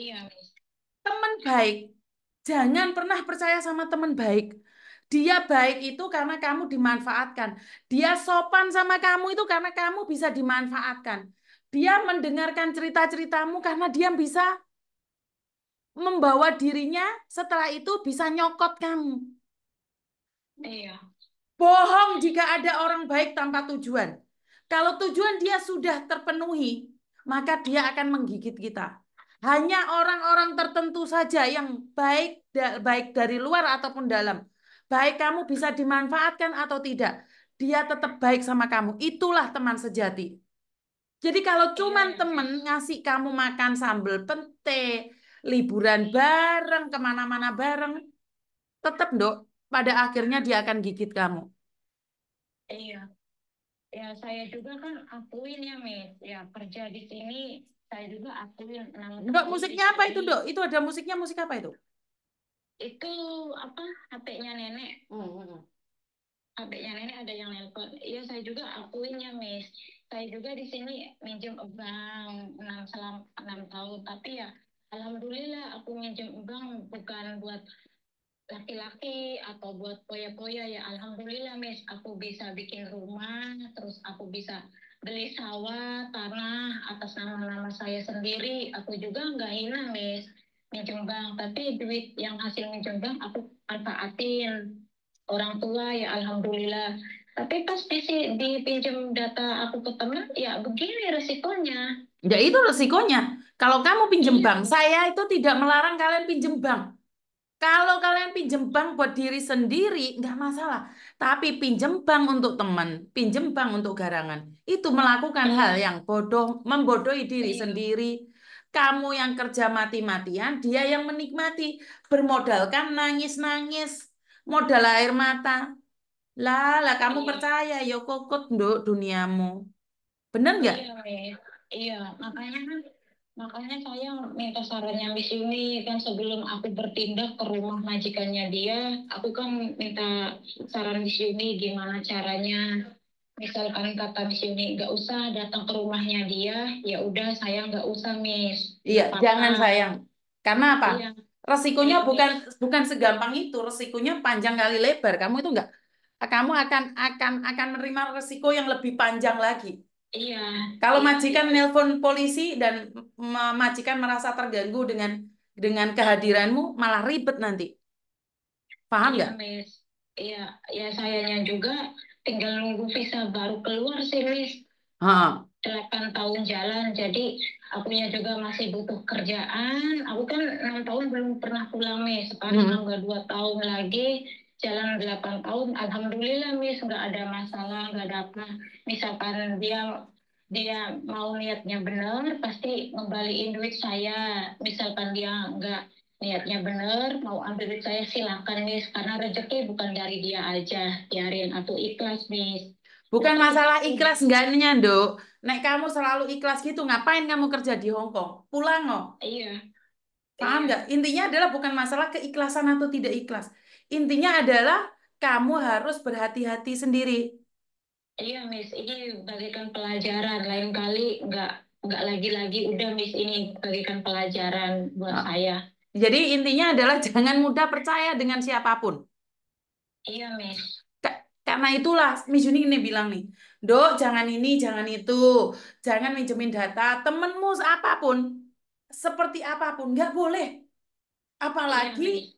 Iya. Teman baik, jangan pernah percaya sama teman baik. Dia baik itu karena kamu dimanfaatkan. Dia sopan sama kamu itu karena kamu bisa dimanfaatkan. Dia mendengarkan cerita-ceritamu karena dia bisa membawa dirinya setelah itu bisa nyokot kamu. Iya. Bohong jika ada orang baik tanpa tujuan. Kalau tujuan dia sudah terpenuhi, maka dia akan menggigit kita. Hanya orang-orang tertentu saja yang baik baik dari luar ataupun dalam. Baik kamu bisa dimanfaatkan atau tidak. Dia tetap baik sama kamu. Itulah teman sejati. Jadi kalau iya, cuman iya. teman ngasih kamu makan sambal pente, liburan bareng, kemana-mana bareng, tetap dok, pada akhirnya dia akan gigit kamu. Iya. Ya saya juga kan akuin ya Miss, ya kerja di sini saya juga akuin nama Dok, musiknya apa itu, Dok? Itu ada musiknya, musik apa itu? Itu apa? HP-nya nenek. Hmm. HP-nya hmm, hmm. nenek ada yang nelpon. Iya, saya juga akuinnya, Miss. Saya juga di sini minjem bank enam selam enam tahun, tapi ya alhamdulillah aku minjem bank bukan buat laki-laki atau buat poya-poya ya alhamdulillah Miss aku bisa bikin rumah terus aku bisa beli sawah, tanah atas nama-nama saya sendiri. Aku juga nggak hina nih minjem bank, tapi duit yang hasil minjem bank aku manfaatin orang tua ya alhamdulillah. Tapi pas di dipinjam data aku ke teman, ya begini resikonya. Ya itu resikonya. Kalau kamu pinjem iya. bank, saya itu tidak melarang kalian pinjem bank. Kalau kalian pinjem bank buat diri sendiri, nggak masalah. Tapi pinjem bank untuk teman, pinjem bank untuk garangan, itu melakukan hal iya. yang bodoh, membodohi diri iya. sendiri. Kamu yang kerja mati-matian, dia yang menikmati. Bermodalkan nangis-nangis, modal air mata. Lala, kamu iya. percaya yo kokot nduk duniamu. Bener nggak? Iya, iya, makanya kan Makanya saya minta sarannya di sini kan sebelum aku bertindak ke rumah majikannya dia, aku kan minta saran di sini gimana caranya. Misalkan kata di sini nggak usah datang ke rumahnya dia, ya udah saya nggak usah Miss. Iya, Karena, jangan sayang. Karena apa? Iya. Resikonya iya, bukan iya. bukan segampang itu, resikonya panjang kali lebar. Kamu itu nggak kamu akan akan akan menerima resiko yang lebih panjang lagi. Iya. Kalau iya. majikan nelpon polisi dan majikan merasa terganggu dengan dengan kehadiranmu malah ribet nanti. Paham iya, nggak? Iya, Miss. Iya, ya sayanya juga tinggal nunggu visa baru keluar sih, Miss. Ha. 8 tahun jalan, jadi akunya juga masih butuh kerjaan. Aku kan enam tahun belum pernah pulang, nih. Sekarang hmm. dua tahun lagi jalan 8 tahun alhamdulillah mis nggak ada masalah nggak ada apa misalkan dia dia mau niatnya benar pasti ngembaliin duit saya misalkan dia nggak niatnya benar mau ambil duit saya silahkan mis karena rezeki bukan dari dia aja biarin atau ikhlas mis bukan masalah ikhlas enggaknya dok nek kamu selalu ikhlas gitu ngapain kamu kerja di Hongkong pulang oh iya paham iya. nggak iya. intinya adalah bukan masalah keikhlasan atau tidak ikhlas Intinya adalah kamu harus berhati-hati sendiri. Iya, Miss. Ini bagikan pelajaran. Lain kali nggak nggak lagi-lagi udah Miss ini bagikan pelajaran buat oh. saya. Jadi intinya adalah jangan mudah percaya dengan siapapun. Iya, Miss. Karena itulah Miss Yuni ini bilang nih, dok jangan ini, jangan itu, jangan minjemin data temenmu apapun, seperti apapun, nggak boleh. Iya, Apalagi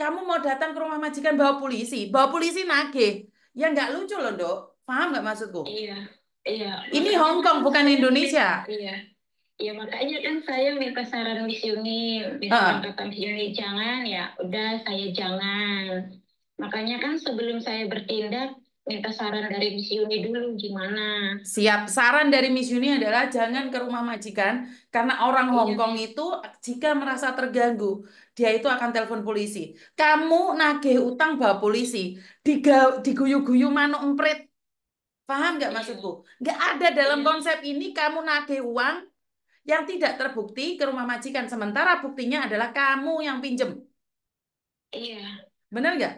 kamu mau datang ke rumah majikan bawa polisi, bawa polisi nagih. Ya nggak lucu loh, Dok. Paham nggak maksudku? Iya. Iya. Ini Hong Kong bukan Indonesia. Iya. Iya, makanya kan saya minta saran di sini, minta uh. kata jangan ya, udah saya jangan. Makanya kan sebelum saya bertindak minta saran dari Miss Yuni dulu gimana. Siap. Saran dari Miss Yuni adalah jangan ke rumah majikan karena orang iya, Hong Kong itu jika merasa terganggu, dia itu akan telepon polisi. Kamu nagih utang bawa polisi, diga diguyu-guyu manuk emprit. Paham nggak iya. maksudku? Nggak ada dalam iya. konsep ini kamu nagih uang yang tidak terbukti ke rumah majikan sementara buktinya adalah kamu yang pinjem. Iya. Benar nggak?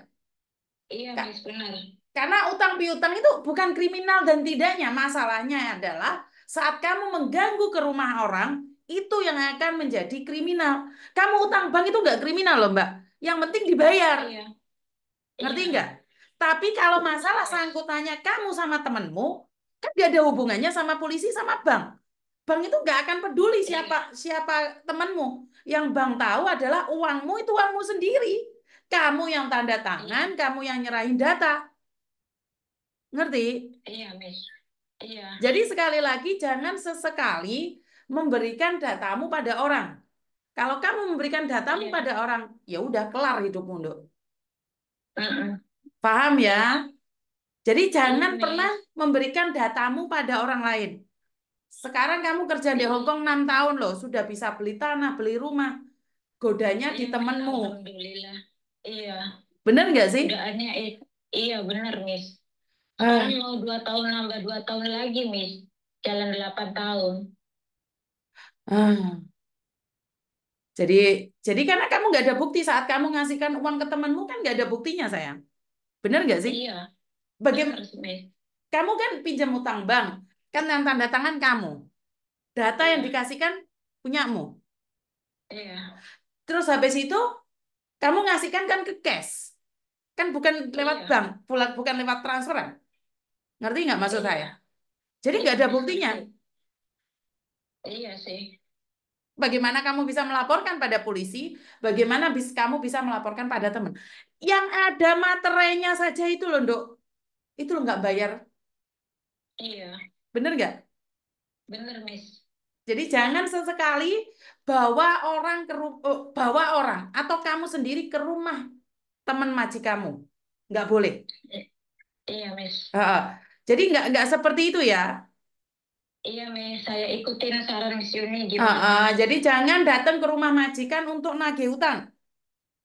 Iya, Kak. benar. Karena utang piutang itu bukan kriminal dan tidaknya. Masalahnya adalah saat kamu mengganggu ke rumah orang, itu yang akan menjadi kriminal. Kamu utang bank itu nggak kriminal loh mbak. Yang penting dibayar. Iya. Ngerti iya. nggak? Iya. Tapi kalau masalah sangkutannya kamu sama temenmu, kan gak ada hubungannya sama polisi sama bank. Bank itu nggak akan peduli iya. siapa iya. siapa temenmu. Yang bank tahu adalah uangmu itu uangmu sendiri. Kamu yang tanda tangan, iya. kamu yang nyerahin data Ngerti? Iya, Iya. Jadi sekali lagi jangan sesekali memberikan datamu pada orang. Kalau kamu memberikan datamu iya. pada orang, ya udah kelar hidupmu, Dok. Paham ya? Jadi jangan iya, pernah memberikan datamu pada orang lain. Sekarang kamu kerja di Hongkong Kong 6 tahun loh, sudah bisa beli tanah, beli rumah. Godanya di iya, temenmu. Iya. Bener nggak sih? iya bener, Miss. Ah. Kan mau dua tahun nambah dua tahun lagi, Miss. Jalan delapan tahun. Ah. Jadi, jadi karena kamu nggak ada bukti saat kamu ngasihkan uang ke temanmu kan nggak ada buktinya sayang. Bener nggak sih? Iya. Bagaimana? Kamu kan pinjam utang bank, kan yang tanda tangan kamu. Data yang iya. dikasihkan punyamu. Iya. Terus habis itu kamu ngasihkan kan ke cash. Kan bukan lewat iya. bank, bukan lewat transferan. Ngerti nggak maksud iya. saya? Jadi nggak ada iya, buktinya. Iya. iya sih. Bagaimana kamu bisa melaporkan pada polisi? Bagaimana bis kamu bisa melaporkan pada teman? Yang ada materainya saja itu loh, Dok. Itu loh nggak bayar. Iya. Bener nggak? Bener, Miss. Jadi jangan sesekali bawa orang ke oh, bawa orang atau kamu sendiri ke rumah teman majikamu. kamu. Nggak boleh. Iya, Miss. Jadi nggak nggak seperti itu ya. Iya, Mei. saya ikutin saran Miss Yuni gimana. Uh, uh, jadi jangan datang ke rumah majikan untuk nagih hutang.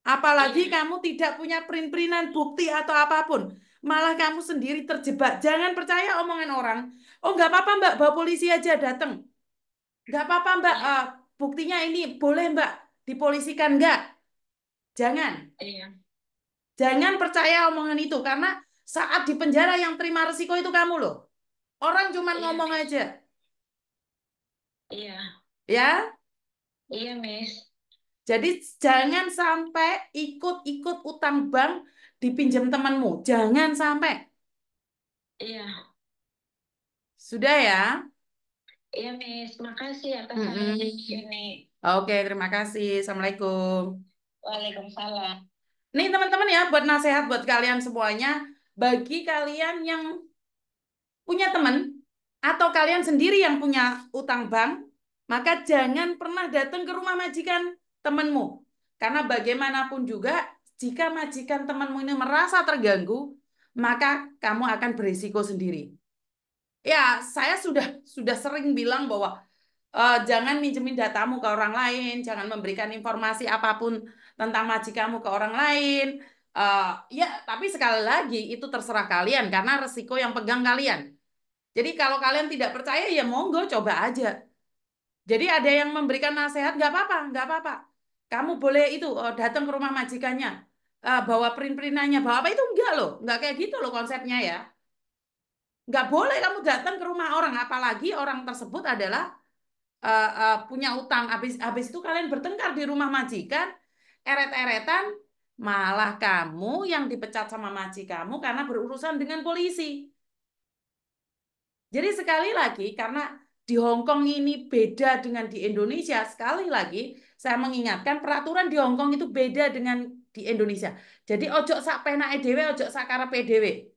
Apalagi iya. kamu tidak punya print-printan bukti atau apapun. Malah kamu sendiri terjebak. Jangan percaya omongan orang. Oh, nggak apa-apa, Mbak. Bawa polisi aja datang. Nggak apa-apa, Mbak. Uh, buktinya ini. Boleh, Mbak. Dipolisikan nggak? Jangan. Iya. Jangan percaya omongan itu. Karena saat di penjara yang terima resiko itu kamu loh. Orang cuma iya, ngomong miss. aja. Iya. Ya? Iya, Miss. Jadi jangan sampai ikut-ikut utang bank dipinjam temanmu. Jangan sampai. Iya. Sudah ya? Iya, Miss. Makasih atas mm -hmm. ini. Oke, terima kasih. Assalamualaikum. Waalaikumsalam. Nih teman-teman ya, buat nasihat buat kalian semuanya bagi kalian yang punya teman atau kalian sendiri yang punya utang bank, maka jangan pernah datang ke rumah majikan temanmu. Karena bagaimanapun juga, jika majikan temanmu ini merasa terganggu, maka kamu akan berisiko sendiri. Ya, saya sudah sudah sering bilang bahwa e, jangan minjemin datamu ke orang lain, jangan memberikan informasi apapun tentang majikanmu ke orang lain, Uh, ya, tapi sekali lagi itu terserah kalian karena resiko yang pegang kalian. Jadi kalau kalian tidak percaya ya monggo coba aja. Jadi ada yang memberikan nasihat nggak apa-apa, nggak apa-apa. Kamu boleh itu uh, datang ke rumah majikannya, uh, bawa print-printannya, bawa apa itu enggak loh, nggak kayak gitu loh konsepnya ya. Nggak boleh kamu datang ke rumah orang, apalagi orang tersebut adalah uh, uh, punya utang. Habis habis itu kalian bertengkar di rumah majikan, eret-eretan, Malah kamu yang dipecat sama maci kamu karena berurusan dengan polisi. Jadi sekali lagi karena di Hong Kong ini beda dengan di Indonesia, sekali lagi saya mengingatkan peraturan di Hong Kong itu beda dengan di Indonesia. Jadi ojok sak penak EDW, ojok sak karena PDW.